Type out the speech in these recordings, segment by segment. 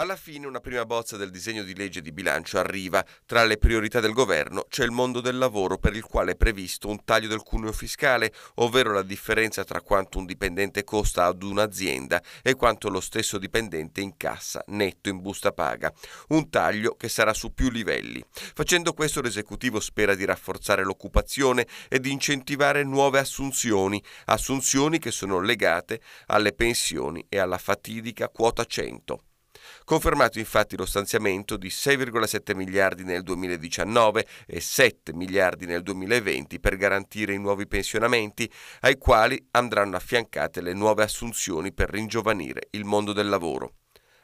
Alla fine una prima bozza del disegno di legge di bilancio arriva. Tra le priorità del governo c'è il mondo del lavoro per il quale è previsto un taglio del cuneo fiscale, ovvero la differenza tra quanto un dipendente costa ad un'azienda e quanto lo stesso dipendente incassa netto in busta paga. Un taglio che sarà su più livelli. Facendo questo l'esecutivo spera di rafforzare l'occupazione e di incentivare nuove assunzioni, assunzioni che sono legate alle pensioni e alla fatidica quota 100. Confermato infatti lo stanziamento di 6,7 miliardi nel 2019 e 7 miliardi nel 2020 per garantire i nuovi pensionamenti, ai quali andranno affiancate le nuove assunzioni per ringiovanire il mondo del lavoro.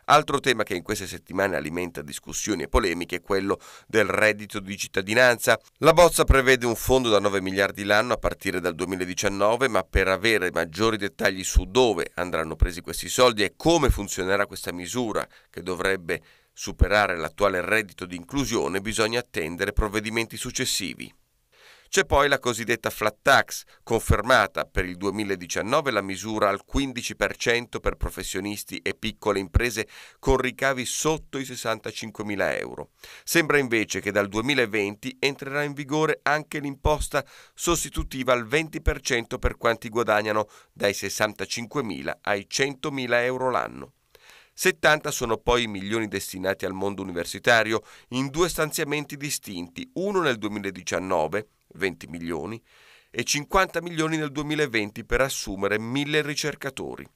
Altro tema che in queste settimane alimenta discussioni e polemiche è quello del reddito di cittadinanza. La bozza prevede un fondo da 9 miliardi l'anno a partire dal 2019, ma per avere maggiori dettagli su dove andranno presi questi soldi e come funzionerà questa misura che dovrebbe superare l'attuale reddito di inclusione, bisogna attendere provvedimenti successivi. C'è poi la cosiddetta flat tax, confermata per il 2019 la misura al 15% per professionisti e piccole imprese con ricavi sotto i 65.000 euro. Sembra invece che dal 2020 entrerà in vigore anche l'imposta sostitutiva al 20% per quanti guadagnano dai 65.000 ai 100.000 euro l'anno. 70 sono poi i milioni destinati al mondo universitario in due stanziamenti distinti, uno nel 2019 20 milioni, e 50 milioni nel 2020 per assumere 1000 ricercatori.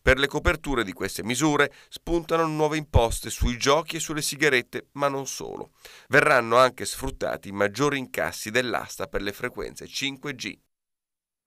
Per le coperture di queste misure spuntano nuove imposte sui giochi e sulle sigarette, ma non solo. Verranno anche sfruttati i maggiori incassi dell'asta per le frequenze 5G.